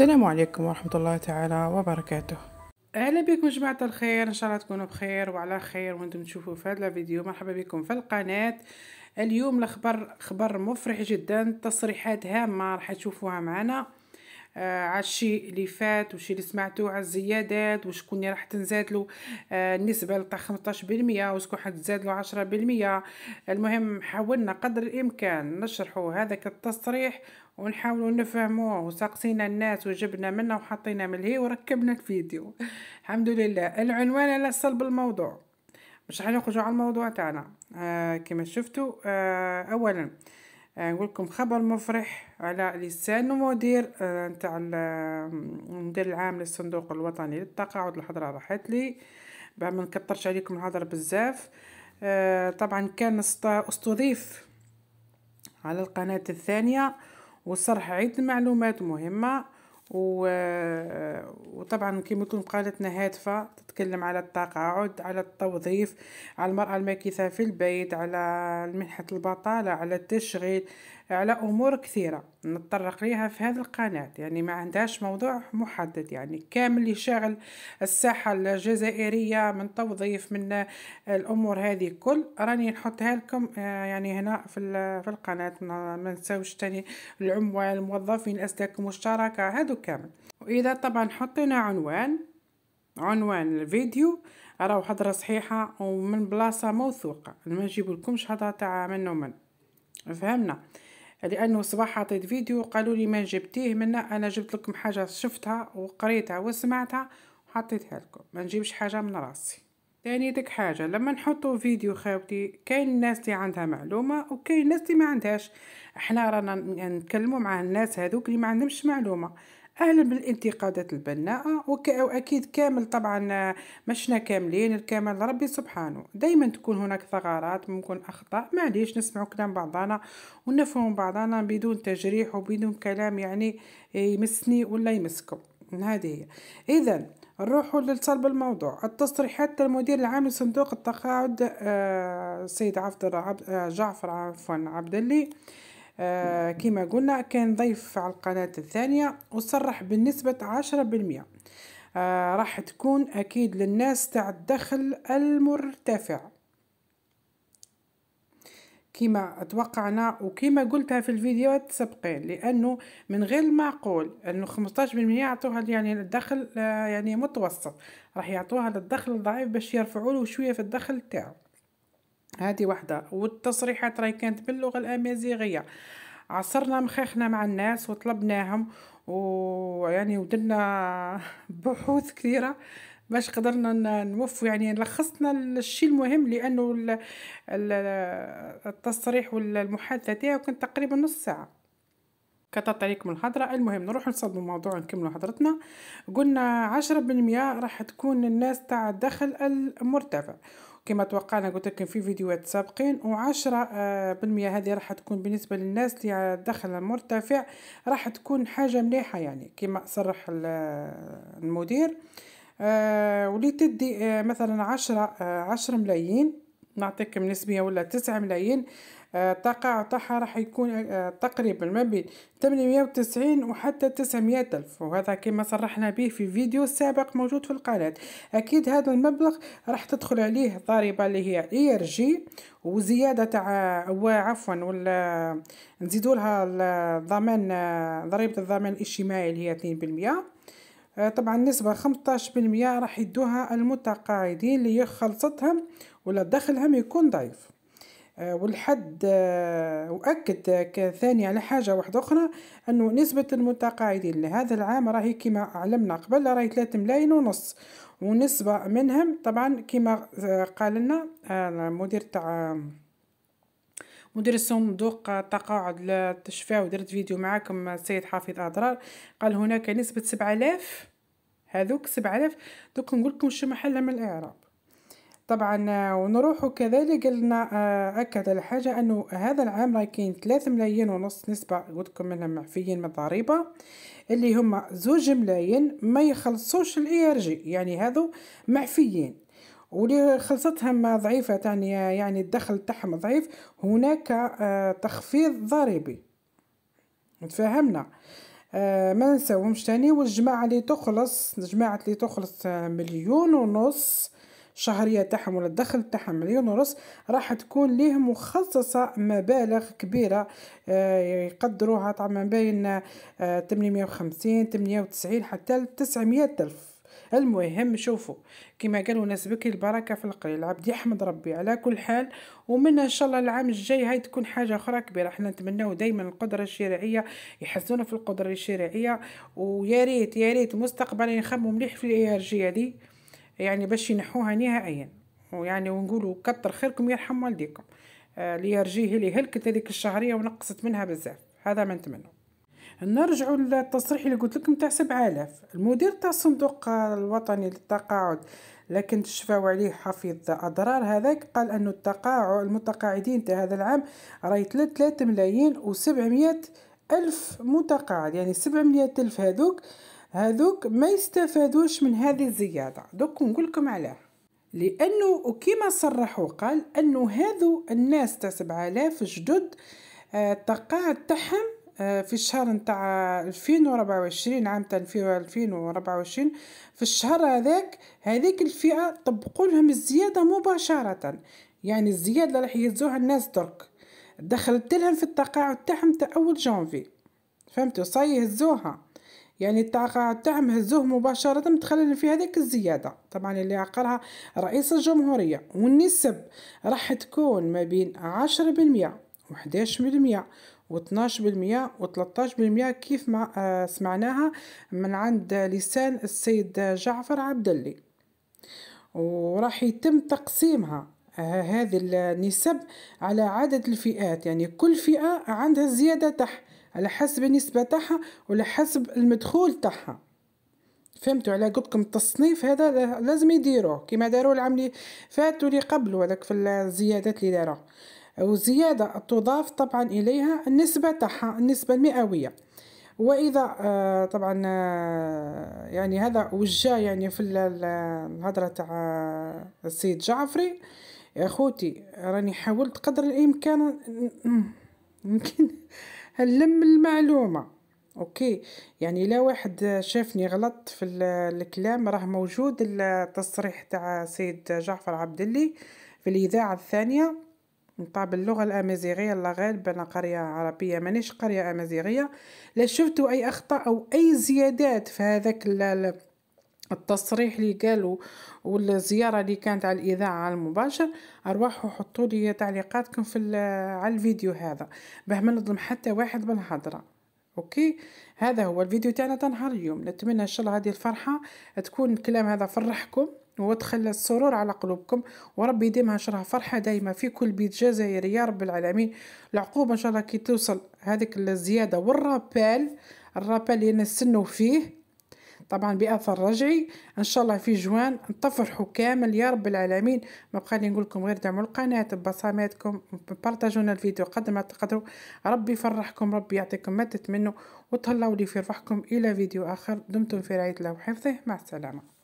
السلام عليكم ورحمة الله تعالى وبركاته اهلا بكم جماعة الخير ان شاء الله تكونوا بخير وعلى خير وانتم تشوفوا في هذا الفيديو مرحبا بكم في القناة اليوم الخبر خبر مفرح جدا تصريحات هامة راح تشوفوها معنا آه على الشيء اللي فات وشي اللي سمعتو على الزيادات وشكون راح تنزاد له آه النسبه لتاع 15% وشكون حتزاد له 10% المهم حاولنا قدر الامكان نشرحوا هذاك التصريح ونحاولوا نفهموه وسقسينا الناس وجبنا منه وحطينا ملهي وركبنا الفيديو الحمد لله العنوان على صلب الموضوع مش حنخرجوا على الموضوع تاعنا آه كما شفتوا آه اولا آه نقول لكم خبر مفرح على لسان مدير آه نتاع المدير آه، العام للصندوق الوطني للتقاعد الحضره راحت لي بعد ما نكثرش عليكم الحضرة بزاف آه طبعا كان استضيف على القناه الثانيه وصرح عدة معلومات مهمة و... وطبعا كما تكون قالتنا هادفة تتكلم على التقاعد على التوظيف على المرأة الماكثة في البيت على منحة البطالة على التشغيل على أمور كثيرة نتطرق ليها في هذه القناة يعني ما عندهاش موضوع محدد يعني كامل اللي شاغل الساحة الجزائرية من توظيف من الأمور هذه كل راني نحطها لكم آه، يعني هنا في في القناة ما نساوش تاني العمال الموظفين أسلاك مشتركة هذو كامل وإذا طبعا حطينا عنوان عنوان الفيديو راهو حضره صحيحه ومن بلاصه موثوقه ما نجيب لكمش هضره تاع من ومن فهمنا لانه الصباح حطيت فيديو قالوا لي ما جبتيه منا انا جبت لكم حاجه شفتها وقريتها وسمعتها وحطيتها لكم ما نجيبش حاجه من راسي تاني ديك حاجه لما نحطوا فيديو خاوتي كاين الناس اللي عندها معلومه وكاين الناس اللي ما عندهاش احنا رانا نتكلموا مع الناس هذوك اللي ما عندهمش معلومه أهلا بالانتقادات البناءة وأكيد كامل طبعا آه، مشنا كاملين الكامل ربي سبحانه دايما تكون هناك ثغرات ممكن أخطاء معليش نسمعوا كلام بعضنا ونفهم بعضنا بدون تجريح وبدون كلام يعني آه، يمسني ولا يمسكم هذه هي إذا نروحوا لصلب الموضوع التصريحات المدير العام لصندوق التقاعد السيد آه، عبد جعفر عفوا عبد اللي آه، كما قلنا كان ضيف على القناة الثانية وصرح بالنسبة عشرة بالمئة آه، راح تكون أكيد للناس تاع الدخل المرتفع كما توقعنا وكما قلتها في الفيديوهات السابقين لانه من غير المعقول انه بالمية يعطوها يعني الدخل آه، يعني متوسط راح يعطوها للدخل الضعيف باش يرفعوا له شويه في الدخل تاعو هذه واحدة والتصريحات راهي كانت باللغة الأمازيغية عصرنا مخاخنا مع الناس وطلبناهم ويعني ودرنا بحوث كثيرة باش قدرنا نوفوا يعني لخصنا الشيء المهم لأنه التصريح والمحادثة تاعو كانت تقريبا نص ساعة كتبت عليكم الهضرة المهم نروح نصدموا الموضوع نكملوا هضرتنا قلنا عشرة بالمية راح تكون الناس تاع الدخل المرتفع كما توقعنا قلت لكم في فيديوهات سابقين و10% آه هذه راح تكون بالنسبه للناس اللي الدخل مرتفع راح تكون حاجه مليحه يعني كما صرح آه، المدير آه تدي آه، مثلا 10 10 آه، ملايين نعطيكم نسبيه ولا 9 ملايين تقع آه، تاعها راح يكون آه، تقريبا ما بين 890 وحتى 900 ألف وهذا كما صرحنا به في فيديو سابق موجود في القناة أكيد هذا المبلغ راح تدخل عليه ضريبة اللي هي اي ار جي وزيادة تاع عفوا ولا نزيدوا لها الضمان ضريبة الضمان الاجتماعي اللي هي 2% آه، طبعا نسبة 15% راح يدوها المتقاعدين اللي خلصتهم ولا دخلهم يكون ضعيف آه، والحد آه، وأكد ثاني على حاجة واحدة أخرى أنه نسبة المتقاعدين لهذا العام راهي كما علمنا قبل راهي 3 ملايين ونص ونسبة منهم طبعا كما آه، قال لنا المدير تاع مدير الصندوق التقاعد للتشفى ودرت فيديو معاكم السيد حافظ أضرار قال هناك نسبة آلاف هذوك آلاف دوك نقول لكم شو محلها من الإعراب طبعا آه، ونروح كذلك قلنا آه، اكد الحاجه انه هذا العام راه كاين 3 ملايين ونص نسبه قلتلكم منهم معفيين من الضريبه اللي هما زوج ملايين ما يخلصوش الاي ار جي يعني هذو معفيين واللي خلصتهم ضعيفه تعني يعني الدخل تاعهم ضعيف هناك آه، تخفيض ضريبي تفهمنا آه ما نساوهمش تاني والجماعه اللي تخلص جماعه اللي تخلص مليون ونص الشهرية تاعهم ولا الدخل تاعهم مليون ونص راح تكون ليهم مخصصة مبالغ كبيرة آه، يقدروها طبعا ما بين 850 آه، 98 حتى 900 ألف المهم شوفوا كما قالوا ناس بكري البركه في القليل عبد يحمد ربي على كل حال ومن ان شاء الله العام الجاي هاي تكون حاجه اخرى كبيره احنا نتمناو دائما القدره الشرعيه يحسونا في القدره الشرعيه ويا ريت يا ريت مستقبلا يخموا مليح في الاي ار جي هذه يعني باش ينحوها نهائيا ويعني ونقولوا كتر خيركم يرحم والديكم آه يرجيه اللي هلكت هذيك الشهريه ونقصت منها بزاف هذا ما نتمنوا نرجعوا للتصريح اللي قلت لكم تاع 7000 المدير تاع الصندوق الوطني للتقاعد لكن تشفاو عليه حفيظ اضرار هذاك قال انه التقاعد المتقاعدين تاع هذا العام راهي 3 ملايين و700 الف متقاعد يعني 700 الف هذوك هذوك ما يستفادوش من هذه الزياده دوك نقول لكم علاه لانه وكما صرح وقال انه هذو الناس تاع 7000 جدد آه، التقاعد تاعهم آه، في الشهر نتاع 2024 عام تاع 2024 في الشهر هذاك هذيك الفئه طبقوا لهم الزياده مباشره يعني الزياده راح يزوها الناس درك دخلت لهم في التقاعد تاعهم تاع اول جانفي فهمتوا صاي هزوها يعني التعم هزوه مباشرة تخلل في هذيك الزيادة طبعا اللي عقلها رئيس الجمهورية والنسب راح تكون ما بين عشرة بالمية وحداش بالمية واتناش بالمية وتلتاش بالمية كيف ما آه، سمعناها من عند لسان السيد جعفر عبداللي وراح يتم تقسيمها آه، هذه النسب على عدد الفئات يعني كل فئة عندها الزيادة تحت على حسب النسبة تاعها ولا حسب المدخول تاعها فهمتوا على قلتكم التصنيف هذا لازم يديروه كما داروا العام اللي فات واللي قبلوا هذاك في الزيادات اللي داروا وزيادة تضاف طبعا إليها النسبة تاعها النسبة المئوية وإذا آه، طبعا آه، يعني هذا وجا يعني في الهضرة تاع آه، السيد جعفري يا خوتي راني حاولت قدر الإمكان يمكن نلم المعلومه اوكي يعني لا واحد شافني غلط في الكلام راه موجود التصريح تاع سيد جعفر عبد اللي في الاذاعه الثانيه نتاع باللغه الامازيغيه الله غالب انا قريه عربيه مانيش قريه امازيغيه لا شفتوا اي اخطاء او اي زيادات في هذاك التصريح اللي قالوا والزيارة اللي كانت على الإذاعة المباشر أرواحوا حطوا لي تعليقاتكم في على الفيديو هذا باه ما نظلم حتى واحد بالهضرة اوكي هذا هو الفيديو تاعنا تنهار نهار اليوم نتمنى ان شاء الله هذه الفرحه تكون الكلام هذا فرحكم وتخلى السرور على قلوبكم وربي يديمها ان شاء الله فرحه دايما في كل بيت جزائري يا رب العالمين العقوبه ان شاء الله كي توصل هذيك الزياده والرابال الرابال اللي نستنوا فيه طبعا بأثر رجعي إن شاء الله في جوان تفرحوا كامل يا رب العالمين ما بقى لي نقول لكم غير دعموا القناة ببصماتكم بارتاجونا الفيديو قد ما تقدروا ربي يفرحكم ربي يعطيكم ما تتمنوا وتهلاو لي في رفحكم إلى فيديو آخر دمتم في رعاية الله وحفظه مع السلامة